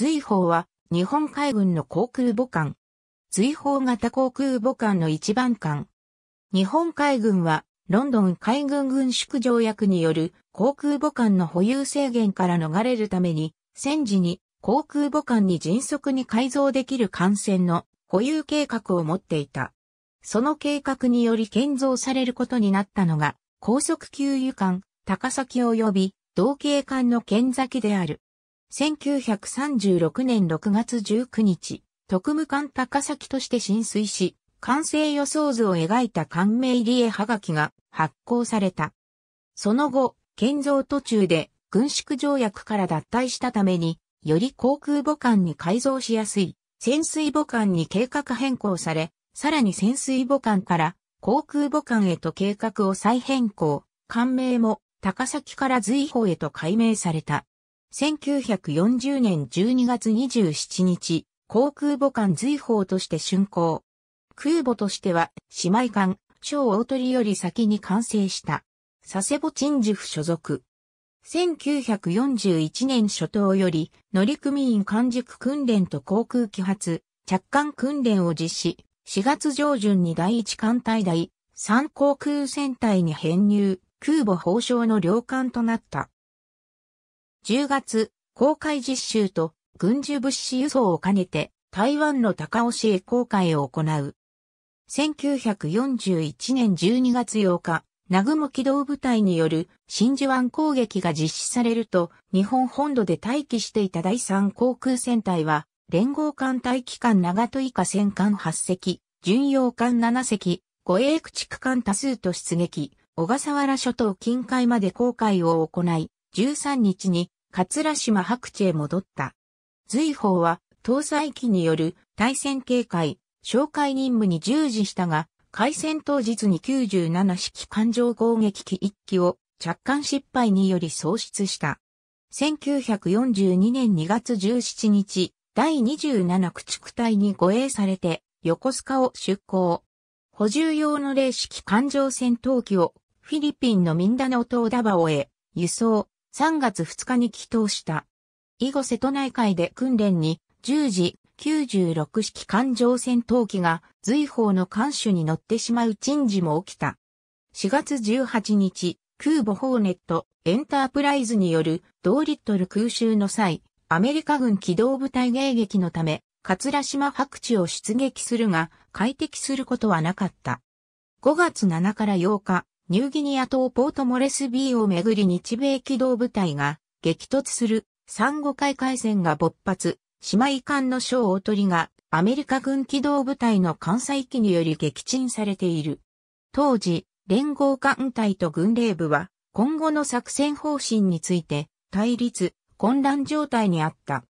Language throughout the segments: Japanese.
随砲は日本海軍の航空母艦。随砲型航空母艦の一番艦。日本海軍はロンドン海軍軍縮条約による航空母艦の保有制限から逃れるために戦時に航空母艦に迅速に改造できる艦船の保有計画を持っていた。その計画により建造されることになったのが高速給油艦高崎及び同型艦の剣崎である。1936年6月19日、特務艦高崎として浸水し、完成予想図を描いた官名入り絵はがきが発行された。その後、建造途中で軍縮条約から脱退したために、より航空母艦に改造しやすい潜水母艦に計画変更され、さらに潜水母艦から航空母艦へと計画を再変更、官名も高崎から随法へと改名された。1940年12月27日、航空母艦随法として竣工。空母としては、姉妹艦、小大鳥より先に完成した。佐世保鎮守府所属。1941年初頭より、乗組員完熟訓練と航空機発、着艦訓練を実施、4月上旬に第1艦隊第3航空戦隊に編入、空母砲将の領艦となった。10月、公開実習と軍需物資輸送を兼ねて台湾の高尾市へ公開を行う。1941年12月8日、南雲機動部隊による真珠湾攻撃が実施されると、日本本土で待機していた第3航空戦隊は、連合艦隊機関長戸以下戦艦8隻、巡洋艦7隻、護衛駆逐艦多数と出撃、小笠原諸島近海まで航海を行い、13日に桂島白地へ戻った。随法は搭載機による対戦警戒、紹介任務に従事したが、開戦当日に97式艦上攻撃機1機を着艦失敗により喪失した。1942年2月17日、第27駆逐隊に護衛されて、横須賀を出港。補充用の零式艦上戦闘機をフィリピンのミンダナオ島ダバオへ輸送、3月2日に帰投した。以後瀬戸内海で訓練に10時96式艦上戦闘機が随砲の艦首に乗ってしまう珍事も起きた。4月18日、空母ホーネットエンタープライズによる同リットル空襲の際、アメリカ軍機動部隊迎撃のため、桂島白地を出撃するが、快適することはなかった。5月7から8日、ニューギニア島ポートモレスビーをめぐり日米機動部隊が激突する産後海海戦が勃発、姉妹艦の小大鳥がアメリカ軍機動部隊の艦載機により撃沈されている。当時、連合艦隊と軍令部は今後の作戦方針について対立、混乱状態にあった。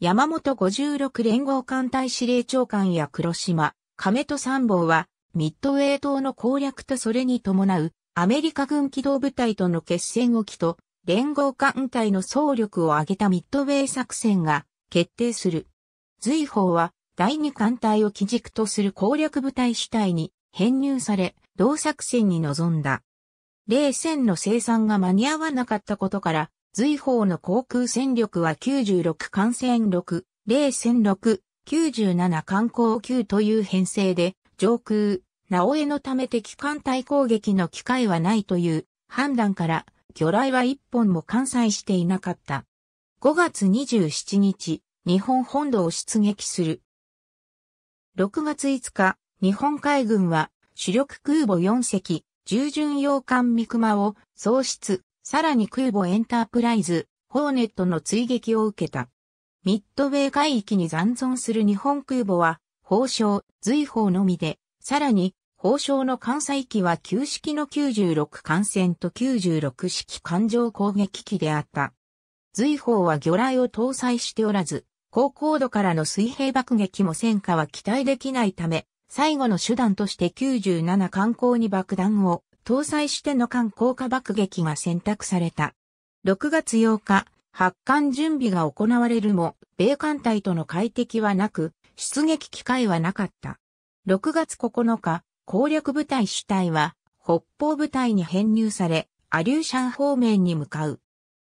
山本56連合艦隊司令長官や黒島、亀戸参謀はミッドウェー島の攻略とそれに伴うアメリカ軍機動部隊との決戦を機と連合艦隊の総力を挙げたミッドウェー作戦が決定する。随法は第二艦隊を基軸とする攻略部隊主体に編入され、同作戦に臨んだ。冷戦の生産が間に合わなかったことから、随法の航空戦力は96艦戦6、冷戦6、97艦航9という編成で、上空、直江のため敵艦隊攻撃の機会はないという判断から、魚雷は一本も完済していなかった。5月27日、日本本土を出撃する。6月5日、日本海軍は主力空母4隻、従順洋艦三熊を喪失、さらに空母エンタープライズ、ホーネットの追撃を受けた。ミッドウェー海域に残存する日本空母は法章、随法のみで、さらに、法章の艦載機は旧式の96艦船と96式艦上攻撃機であった。随法は魚雷を搭載しておらず、高高度からの水平爆撃も戦火は期待できないため、最後の手段として97艦港に爆弾を搭載しての艦降下爆撃が選択された。6月8日、発艦準備が行われるも、米艦隊との快適はなく、出撃機会はなかった。6月9日、攻略部隊主体は北方部隊に編入され、アリューシャン方面に向かう。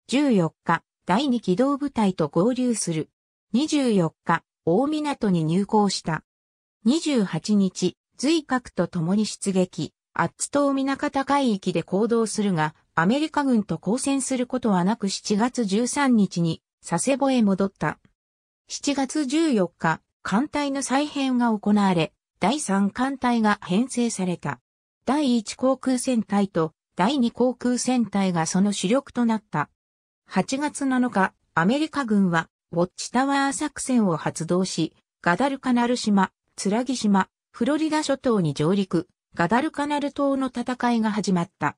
14日、第2機動部隊と合流する。24日、大港に入港した。28日、随格と共に出撃、アッツ島港高海域で行動するが、アメリカ軍と交戦することはなく7月13日に佐世保へ戻った。7月14日、艦隊の再編が行われ、第3艦隊が編成された。第1航空戦隊と第2航空戦隊がその主力となった。8月7日、アメリカ軍は、ウォッチタワー作戦を発動し、ガダルカナル島、ツラギ島、フロリダ諸島に上陸、ガダルカナル島の戦いが始まった。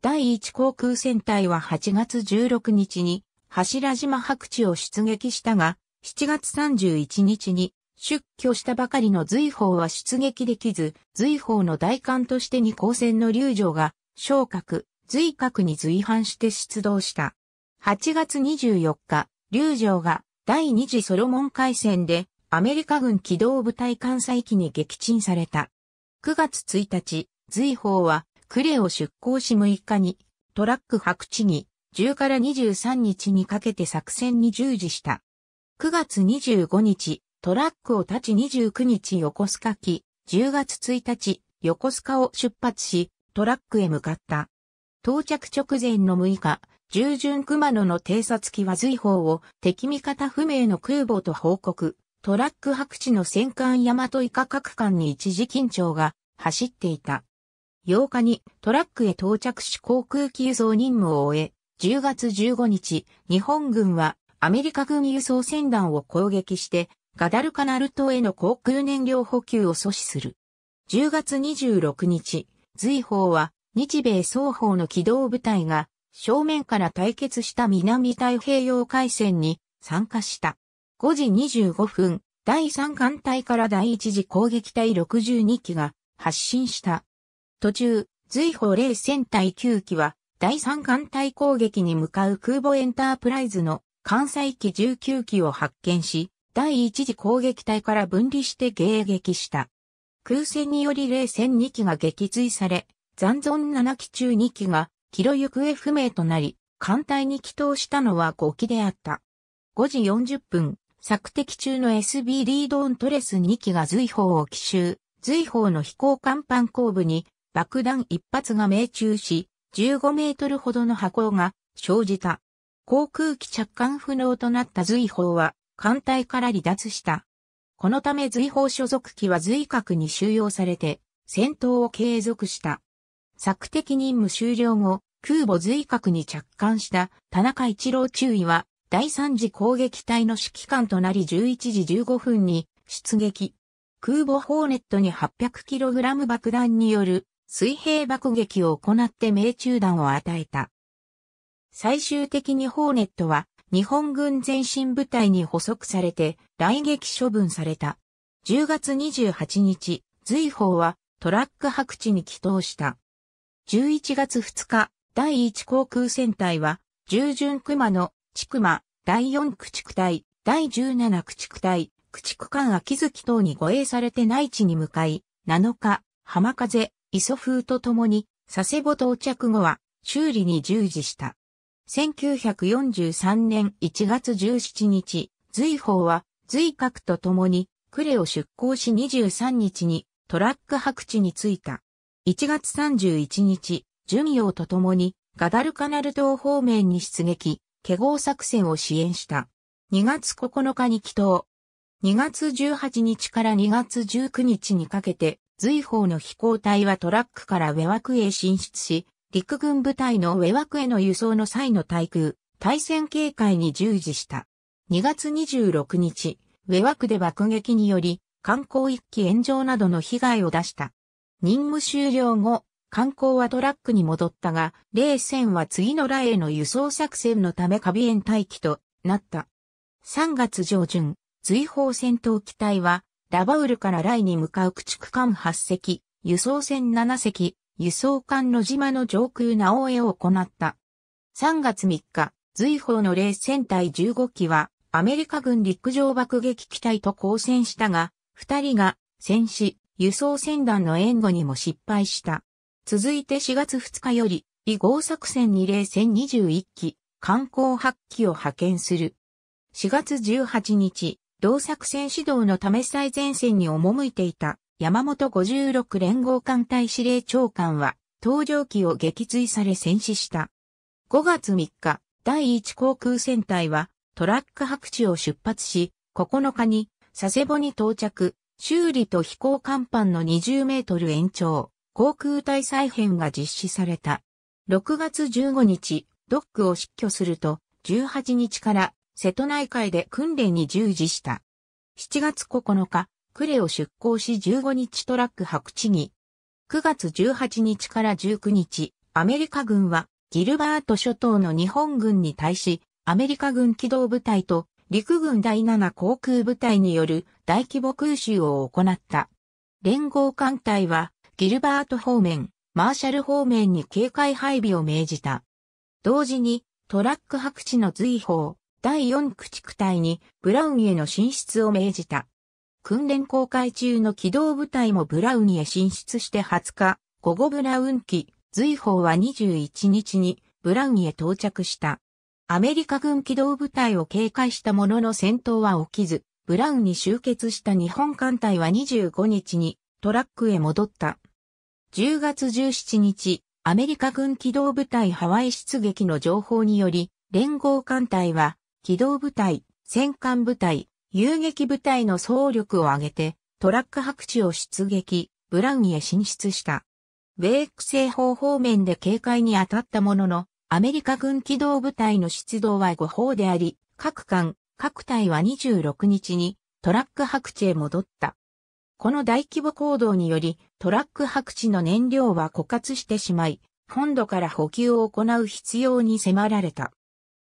第1航空戦隊は8月16日に、柱島白地を出撃したが、7月31日に出居したばかりの随法は出撃できず、随法の代官として二高戦の流城が、昇格、随格に随伴して出動した。8月24日、流城が第二次ソロモン海戦でアメリカ軍機動部隊艦載機に撃沈された。9月1日、随法はクレを出港し6日にトラック白地に10から23日にかけて作戦に従事した。9月25日、トラックを立ち29日横須賀機、10月1日、横須賀を出発し、トラックへ向かった。到着直前の6日、従順熊野の偵察機は随砲を敵味方不明の空母と報告、トラック白地の戦艦大和以下各艦に一時緊張が走っていた。8日にトラックへ到着し航空機輸送任務を終え、10月15日、日本軍はアメリカ軍輸送船団を攻撃して、ガダルカナル島への航空燃料補給を阻止する。10月26日、随砲は日米双方の機動部隊が正面から対決した南太平洋海戦に参加した。5時25分、第3艦隊から第1次攻撃隊62機が発進した。途中、随砲0戦隊9機は第3艦隊攻撃に向かう空母エンタープライズの関西機19機を発見し、第一次攻撃隊から分離して迎撃した。空戦により冷戦2機が撃墜され、残存7機中2機が、キロ行方不明となり、艦隊に帰投したのは5機であった。5時40分、索敵中の SB リードオントレス2機が随砲を奇襲、随砲の飛行甲板後部に爆弾1発が命中し、15メートルほどの箱が生じた。航空機着艦不能となった随砲は艦隊から離脱した。このため随砲所属機は随閣に収容されて戦闘を継続した。作敵任務終了後、空母随閣に着艦した田中一郎中尉は第三次攻撃隊の指揮官となり11時15分に出撃。空母ホーネットに 800kg 爆弾による水平爆撃を行って命中弾を与えた。最終的にホーネットは日本軍前進部隊に捕捉されて来撃処分された。10月28日、随法はトラック白地に帰投した。11月2日、第1航空戦隊は、従順熊野、千熊、第4駆逐隊、第17駆逐隊、駆逐艦秋月等に護衛されて内地に向かい、7日、浜風、磯風と共に、佐世保到着後は、修理に従事した。1943年1月17日、随法は随格と共に呉を出港し23日にトラック白地に着いた。1月31日、巡洋と共にガダルカナル島方面に出撃、華合作戦を支援した。2月9日に帰島。2月18日から2月19日にかけて、随法の飛行隊はトラックから上枠へ進出し、陸軍部隊の上枠への輸送の際の対空、対戦警戒に従事した。2月26日、上枠で爆撃により、観光一機炎上などの被害を出した。任務終了後、観光はトラックに戻ったが、冷戦は次のラへの輸送作戦のためカビ園待機となった。3月上旬、随砲戦闘機隊は、ラバウルからライに向かう駆逐艦8隻、輸送船7隻、輸送艦の島の上空直江を行った。3月3日、随砲の冷戦隊15機は、アメリカ軍陸上爆撃機隊と交戦したが、二人が戦死、輸送船団の援護にも失敗した。続いて4月2日より、異合作戦に冷戦21機、観光発機を派遣する。4月18日、同作戦指導のため最前線に赴いていた山本56連合艦隊司令長官は、搭乗機を撃墜され戦死した。5月3日、第1航空戦隊は、トラック白地を出発し、9日に、佐世保に到着、修理と飛行甲板の20メートル延長、航空隊再編が実施された。6月15日、ドックを失去すると、18日から瀬戸内海で訓練に従事した。7月9日、クレを出港し15日トラック白地に、9月18日から19日、アメリカ軍はギルバート諸島の日本軍に対し、アメリカ軍機動部隊と陸軍第7航空部隊による大規模空襲を行った。連合艦隊はギルバート方面、マーシャル方面に警戒配備を命じた。同時にトラック白地の随砲、第4駆逐隊にブラウンへの進出を命じた。訓練公開中の機動部隊もブラウニへ進出して20日、午後ブラウン機、随砲は21日にブラウンへ到着した。アメリカ軍機動部隊を警戒したものの戦闘は起きず、ブラウンに集結した日本艦隊は25日にトラックへ戻った。10月17日、アメリカ軍機動部隊ハワイ出撃の情報により、連合艦隊は、機動部隊、戦艦部隊、遊撃部隊の総力を挙げて、トラック白地を出撃、ブラウンへ進出した。米ク西方方面で警戒に当たったものの、アメリカ軍機動部隊の出動は誤報であり、各艦、各隊は26日にトラック白地へ戻った。この大規模行動により、トラック白地の燃料は枯渇してしまい、本土から補給を行う必要に迫られた。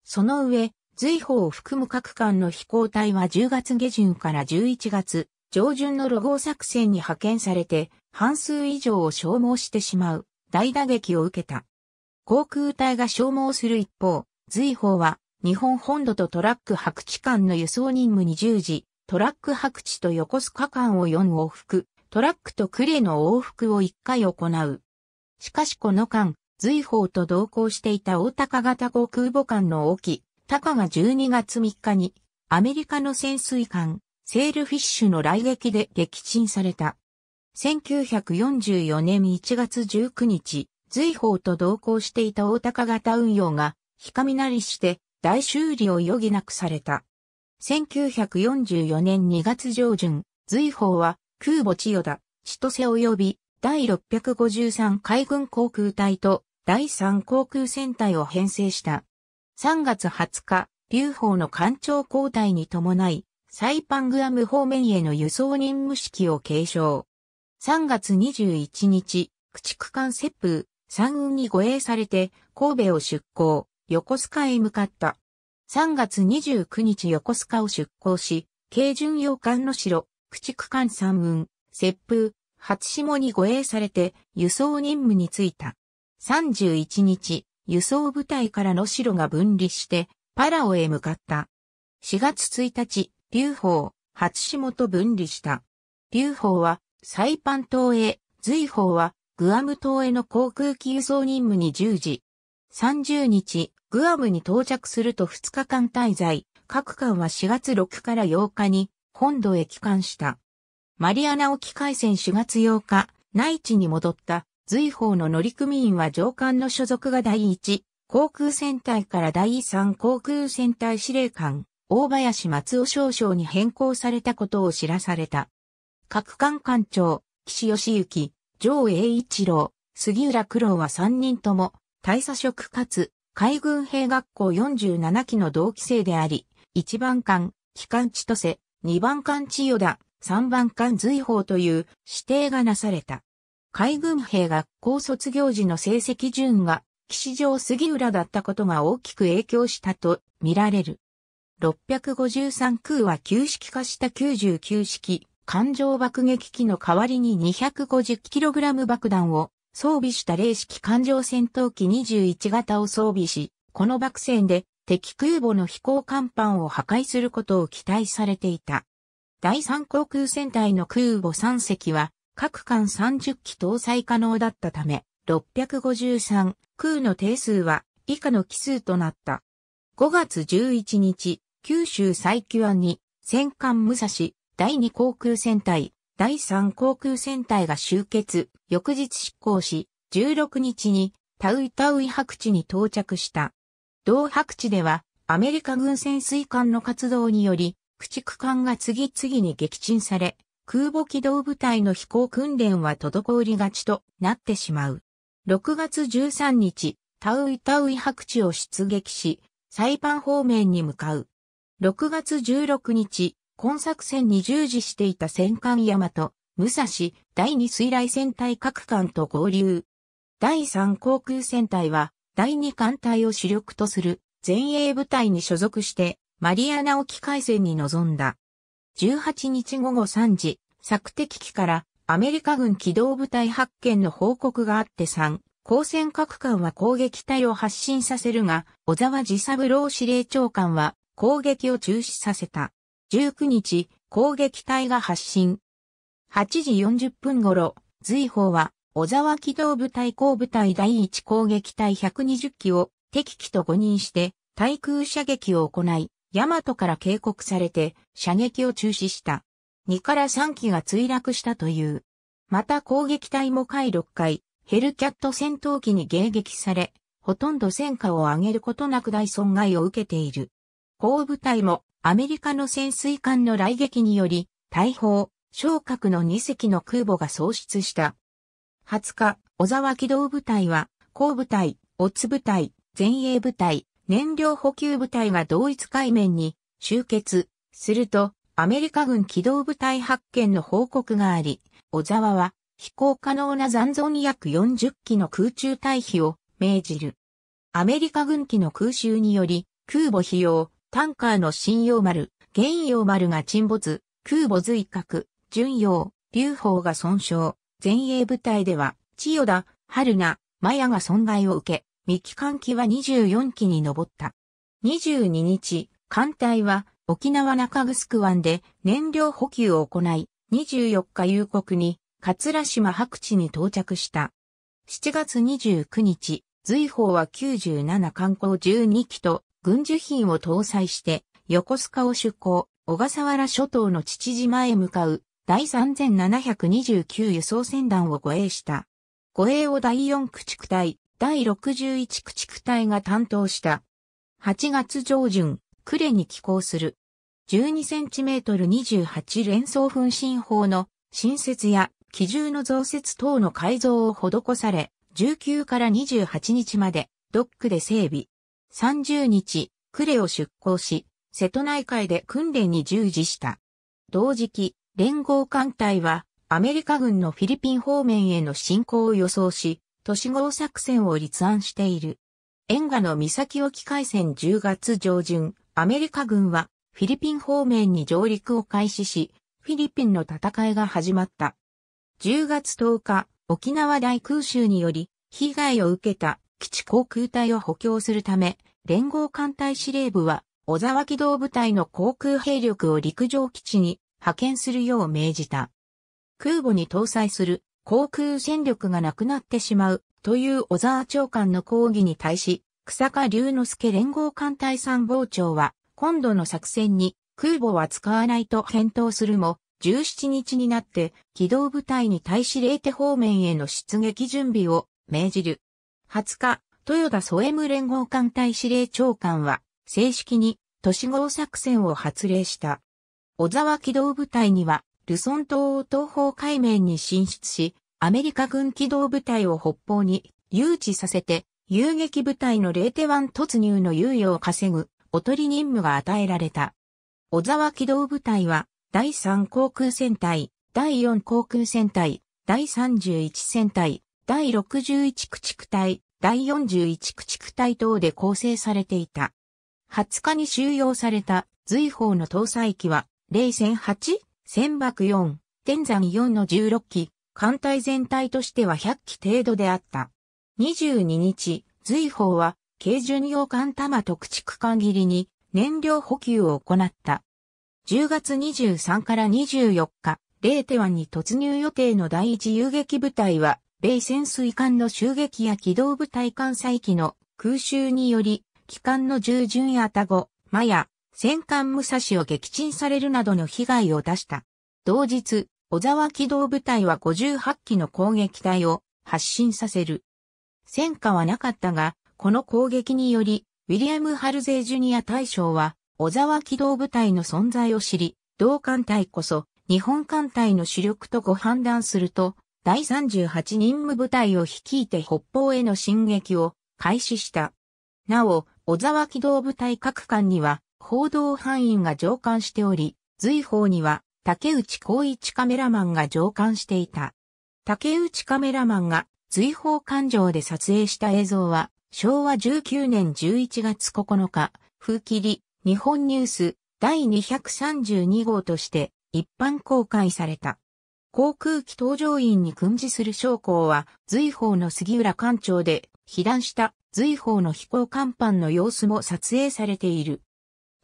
その上、随法を含む各艦の飛行隊は10月下旬から11月上旬の路ゴ作戦に派遣されて半数以上を消耗してしまう大打撃を受けた。航空隊が消耗する一方、随法は日本本土とトラック白地間の輸送任務に従事、トラック白地と横須賀間を4往復、トラックと呉の往復を1回行う。しかしこの間、随法と同行していた大高型航空母艦の沖、タカが12月3日にアメリカの潜水艦セールフィッシュの来撃で撃沈された。1944年1月19日、随法と同行していた大高型運用が、ひかみなりして大修理を余儀なくされた。1944年2月上旬、随法は空母千代田、千歳及び第653海軍航空隊と第3航空戦隊を編成した。3月20日、劉邦の艦長交代に伴い、サイパングアム方面への輸送任務式を継承。3月21日、駆逐艦接風、山雲に護衛されて、神戸を出港、横須賀へ向かった。3月29日横須賀を出港し、軽巡洋艦の城、駆逐艦三雲、接風、初下に護衛されて、輸送任務に就いた。31日、輸送部隊からの城が分離して、パラオへ向かった。4月1日、劉邦、初下と分離した。劉邦は、サイパン島へ、随邦は、グアム島への航空機輸送任務に従事。30日、グアムに到着すると2日間滞在、各艦は4月6から8日に、本土へ帰還した。マリアナ沖海戦4月8日、内地に戻った随法の乗組員は上官の所属が第一航空戦隊から第三航空戦隊司令官、大林松尾少将に変更されたことを知らされた。各艦艦長、岸義行、上栄一郎、杉浦九郎は3人とも、大佐職かつ、海軍兵学校47期の同期生であり、1番艦、機関地とせ、2番艦千代田、3番艦随法という指定がなされた。海軍兵学校卒業時の成績順が、士上杉浦だったことが大きく影響したと見られる。653空は旧式化した99式艦上爆撃機の代わりに 250kg 爆弾を装備した零式艦上戦闘機21型を装備し、この爆戦で敵空母の飛行甲板を破壊することを期待されていた。第三航空戦隊の空母3隻は各艦30機搭載可能だったため、653空の定数は以下の奇数となった。5月11日、九州最久案に戦艦武蔵第2航空戦隊、第3航空戦隊が集結、翌日執行し、16日にタウイタウイ白地に到着した。同白地では、アメリカ軍潜水艦の活動により、駆逐艦が次々に撃沈され、空母機動部隊の飛行訓練は滞りがちとなってしまう。6月13日、タウイタウイ白地を出撃し、サイパン方面に向かう。6月16日、今作戦に従事していた戦艦大和、武蔵、第2水雷戦隊各艦と合流。第3航空戦隊は、第2艦隊を主力とする前衛部隊に所属して、マリアナ沖海戦に臨んだ。18日午後3時、索敵機からアメリカ軍機動部隊発見の報告があって3、高線各艦は攻撃隊を発進させるが、小沢治三郎司令長官は攻撃を中止させた。19日、攻撃隊が発進。8時40分頃、随砲は、小沢機動部隊後部隊第1攻撃隊120機を敵機と誤認して、対空射撃を行い、ヤマトから警告されて射撃を中止した。2から3機が墜落したという。また攻撃隊も回6回、ヘルキャット戦闘機に迎撃され、ほとんど戦果を上げることなく大損害を受けている。後部隊もアメリカの潜水艦の来撃により、大砲、昇格の2隻の空母が喪失した。20日、小沢機動部隊は、後部隊、オツ部隊、前衛部隊、燃料補給部隊が同一海面に集結するとアメリカ軍機動部隊発見の報告があり、小沢は飛行可能な残存約40機の空中退避を命じる。アメリカ軍機の空襲により空母費用、タンカーの新用丸、原用丸が沈没、空母随格、巡洋、流砲が損傷、前衛部隊では、千代田、春菜、マヤが損害を受け、未帰還機は24機に上った。22日、艦隊は沖縄中城湾で燃料補給を行い、24日夕刻に桂島白地に到着した。7月29日、随宝は97艦港12機と軍需品を搭載して横須賀を出港、小笠原諸島の父島へ向かう第3729輸送船団を護衛した。護衛を第4駆逐隊、第61駆逐隊が担当した。8月上旬、呉に寄港する。12センチメートル28連装噴進砲の新設や機銃の増設等の改造を施され、19から28日までドックで整備。30日、呉を出港し、瀬戸内海で訓練に従事した。同時期、連合艦隊はアメリカ軍のフィリピン方面への侵攻を予想し、都市号作戦を立案している。沿岸の岬沖海戦10月上旬、アメリカ軍はフィリピン方面に上陸を開始し、フィリピンの戦いが始まった。10月10日、沖縄大空襲により、被害を受けた基地航空隊を補強するため、連合艦隊司令部は、小沢機動部隊の航空兵力を陸上基地に派遣するよう命じた。空母に搭載する航空戦力がなくなってしまうという小沢長官の抗議に対し、草加龍之介連合艦隊参謀長は、今度の作戦に空母は使わないと返答するも、17日になって機動部隊に対し霊手方面への出撃準備を命じる。20日、豊田総務連合艦隊司令長官は、正式に都市号作戦を発令した。小沢機動部隊にはルソン島を東方海面に進出し、アメリカ軍機動部隊を北方に誘致させて、遊撃部隊の0手湾突入の猶予を稼ぐ、おとり任務が与えられた。小沢機動部隊は、第3航空戦隊、第4航空戦隊、第31戦隊、第61駆逐隊、第41駆逐隊等で構成されていた。20日に収容された随砲の搭載機は、0 0 8船舶4、天山4の16機、艦隊全体としては100機程度であった。22日、随砲は、軽巡洋艦玉特区艦切りに燃料補給を行った。10月23から24日、レーテ湾に突入予定の第一遊撃部隊は、米潜水艦の襲撃や機動部隊艦載機の空襲により、機関の従順やタゴ、マヤ、戦艦武蔵を撃沈されるなどの被害を出した。同日、小沢機動部隊は58機の攻撃隊を発進させる。戦果はなかったが、この攻撃により、ウィリアム・ハルゼージュニア大将は、小沢機動部隊の存在を知り、同艦隊こそ、日本艦隊の主力とご判断すると、第38任務部隊を率いて北方への進撃を開始した。なお、小沢機動部隊各艦には、報道範囲が上官しており、随報には竹内光一カメラマンが上官していた。竹内カメラマンが随報環状で撮影した映像は、昭和19年11月9日、風切り、日本ニュース第232号として一般公開された。航空機搭乗員に訓示する将校は、随報の杉浦艦長で、被弾した随報の飛行甲板の様子も撮影されている。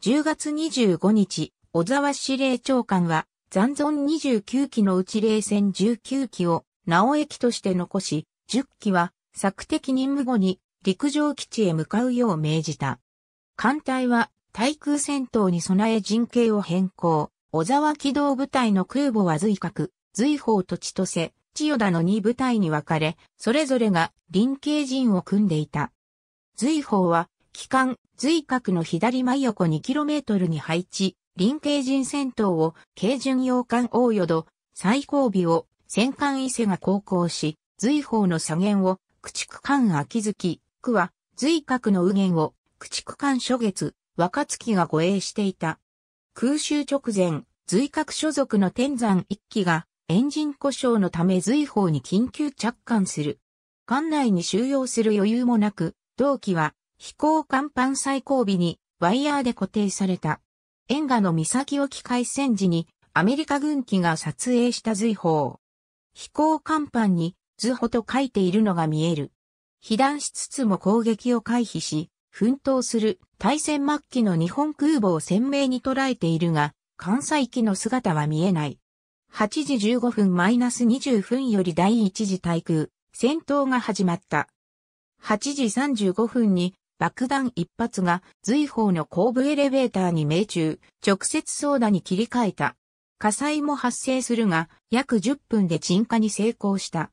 10月25日、小沢司令長官は、残存29機のうち冷戦19機を、直江機として残し、10機は、作的任務後に、陸上基地へ向かうよう命じた。艦隊は、対空戦闘に備え陣形を変更。小沢機動部隊の空母は随格、随宝と千歳、千代田の2部隊に分かれ、それぞれが臨形陣を組んでいた。随宝は、機関、随角の左真横 2km に配置、臨慶人戦闘を、軽巡洋艦大淀、最後尾を、戦艦伊勢が航行し、随法の左舷を、駆逐艦秋月、区は、随角の右舷を、駆逐艦初月、若月が護衛していた。空襲直前、随角所属の天山一機が、エンジン故障のため随法に緊急着艦する。艦内に収容する余裕もなく、同期は飛行甲板最後尾にワイヤーで固定された。沿岸の岬沖海戦時にアメリカ軍機が撮影した随砲。飛行甲板に図砲と書いているのが見える。被弾しつつも攻撃を回避し、奮闘する対戦末期の日本空母を鮮明に捉えているが、関西機の姿は見えない。8時15分マイナス20分より第一次対空、戦闘が始まった。8時35分に爆弾一発が随方の後部エレベーターに命中、直接操舵に切り替えた。火災も発生するが、約10分で鎮火に成功した。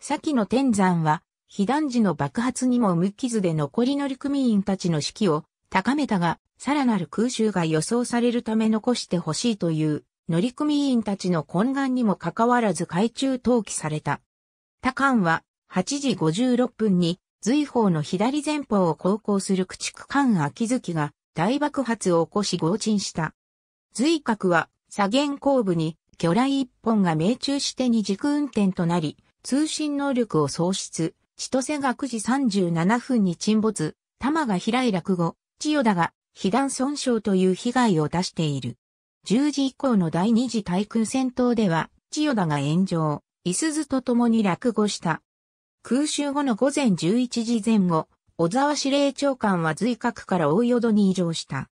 先の天山は、被弾時の爆発にも無傷で残り乗組員たちの士気を高めたが、さらなる空襲が予想されるため残してほしいという乗組員たちの懇願にもかかわらず海中投棄された。他艦は8時56分に随方の左前方を航行する駆逐艦秋月が大爆発を起こし合沈した。随角は左舷後部に魚雷一本が命中して二軸運転となり、通信能力を喪失、千歳が9時37分に沈没、玉が平井落語、千代田が被弾損傷という被害を出している。10時以降の第二次対空戦闘では、千代田が炎上、伊ズと共に落語した。空襲後の午前11時前後、小沢司令長官は随格から大淀に移乗した。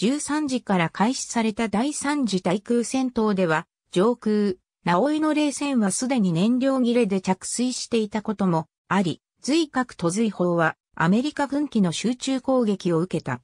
13時から開始された第3次対空戦闘では、上空、直江の冷戦はすでに燃料切れで着水していたこともあり、随格と随砲はアメリカ軍機の集中攻撃を受けた。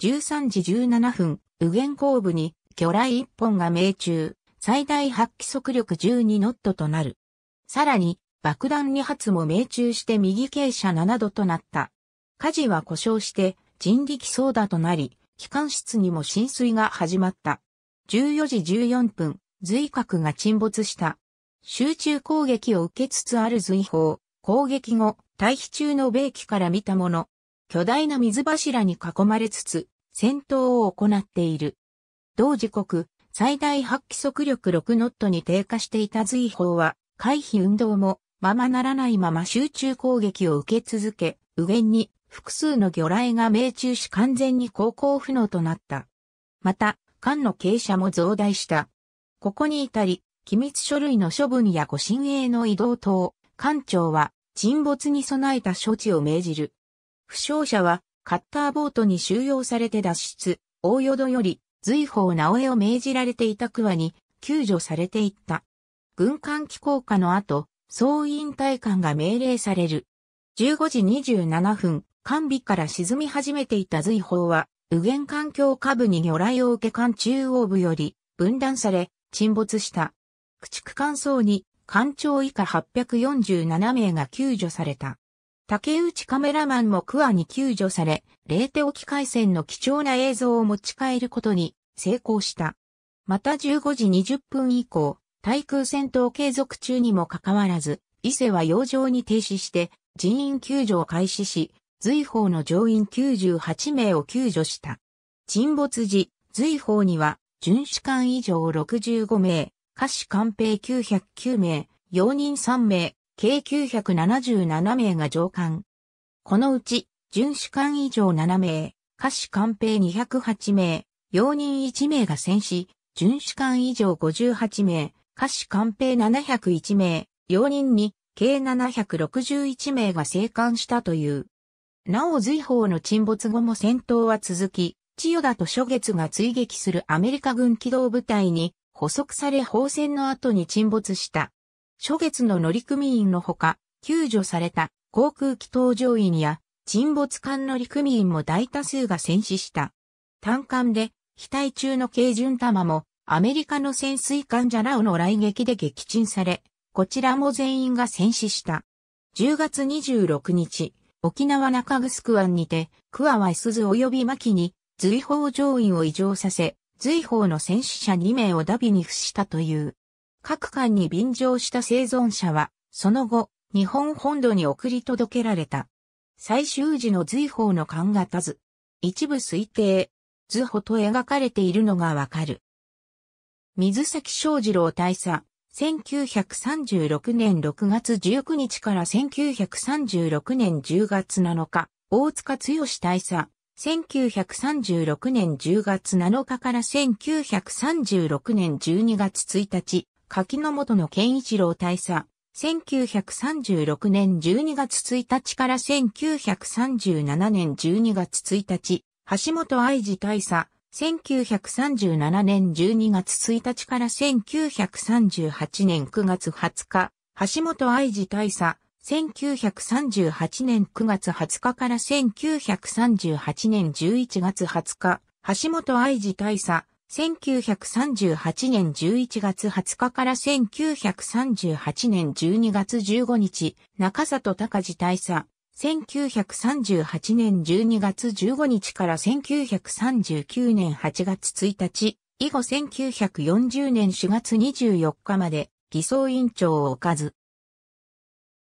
13時17分、右舷後部に魚雷1本が命中、最大発揮速力12ノットとなる。さらに、爆弾2発も命中して右傾斜7度となった。火事は故障して人力操舵となり、機関室にも浸水が始まった。14時14分、随核が沈没した。集中攻撃を受けつつある随砲、攻撃後、退避中の米機から見たもの、巨大な水柱に囲まれつつ、戦闘を行っている。同時刻、最大発揮速力6ノットに低下していた随砲は、回避運動もままならないまま集中攻撃を受け続け、右舷に複数の魚雷が命中し完全に航行不能となった。また、艦の傾斜も増大した。ここに至り、機密書類の処分や護身営の移動等、艦長は沈没に備えた処置を命じる。負傷者はカッターボートに収容されて脱出、大淀より随法直江を命じられていた桑に救助されていった。軍艦機降下の後、総員隊官が命令される。15時27分、艦尾から沈み始めていた随砲は、右舷環境下部に魚雷を受け艦中央部より分断され、沈没した。駆逐艦層に、艦長以下847名が救助された。竹内カメラマンもクアに救助され、レーテ沖海戦の貴重な映像を持ち帰ることに成功した。また15時20分以降、対空戦闘継続中にもかかわらず、伊勢は洋上に停止して人員救助を開始し、随法の乗員98名を救助した。沈没時、随法には巡視艦以上65名、下士官兵909名、容認3名、計977名が乗艦。このうち、巡視艦以上7名、下士官兵208名、容認1名が戦死、巡視艦以上58名、下士官兵701名、容認に計761名が生還したという。なお随法の沈没後も戦闘は続き、千代田と諸月が追撃するアメリカ軍機動部隊に捕捉され放戦の後に沈没した。諸月の乗組員のほか、救助された航空機搭乗員や沈没艦乗組員も大多数が戦死した。単艦で、機体中の軽巡弾もアメリカの潜水艦ジャラオの来撃で撃沈され、こちらも全員が戦死した。10月26日、沖縄中城湾にて、桑は鈴及び牧に、随法上院を異常させ、随法の戦死者2名をダビに付したという。各艦に便乗した生存者は、その後、日本本土に送り届けられた。最終時の随法の艦型図。一部推定、図法と描かれているのがわかる。水崎正二郎大佐、1936年6月19日から1936年10月7日、大塚剛大佐、1936年10月7日から1936年12月1日、柿の本の健一郎大佐、1936年12月1日から1937年12月1日、橋本愛知大佐、1937年12月1日から1938年9月20日、橋本愛知大佐、1938年9月20日から1938年11月20日、橋本愛知大佐、1938年11月20日から1938年12月15日、中里隆治大佐、1938年12月15日から1939年8月1日、以後1940年4月24日まで偽装委員長を置かず。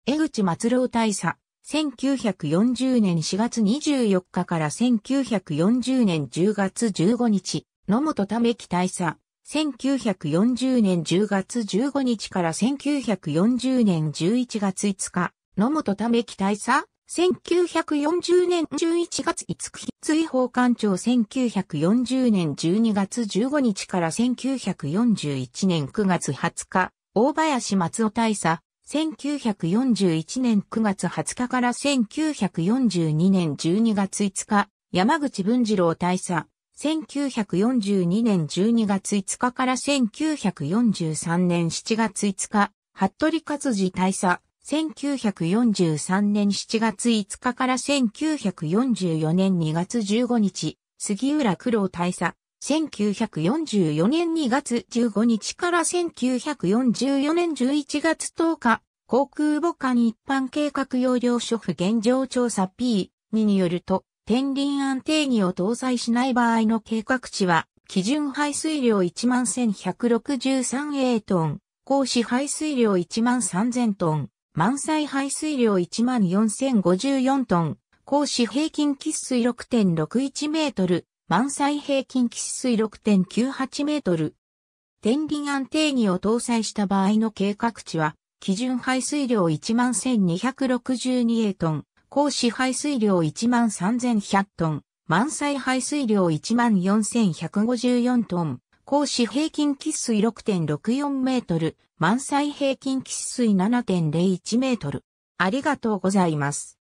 江口松郎大佐、1940年4月24日から1940年10月15日、野本ため樹大佐、1940年10月15日から1940年11月5日、野本め期大佐1940年11月5日、追放官庁1940年12月15日から1941年9月20日、大林松尾大佐、1941年9月20日から1942年12月5日、山口文次郎大佐、1942年12月5日から1943年7月5日、服部勝治大佐、1943年7月5日から1944年2月15日、杉浦九郎大佐。1944年2月15日から1944年11月10日、航空母艦一般計画要領処付現状調査 P2 によると、天輪安定儀を搭載しない場合の計画値は、基準排水量 11,163A トン、行子排水量13,000トン、満載排水量14,054トン、高市平均喫水6.61メートル、満載平均喫水6.98メートル。天輪安定儀を搭載した場合の計画値は、基準排水量11,262トン、高市排水量13,100トン、満載排水量14,154トン。高子平均喫水6.64メートル、満載平均喫水7.01メートル。ありがとうございます。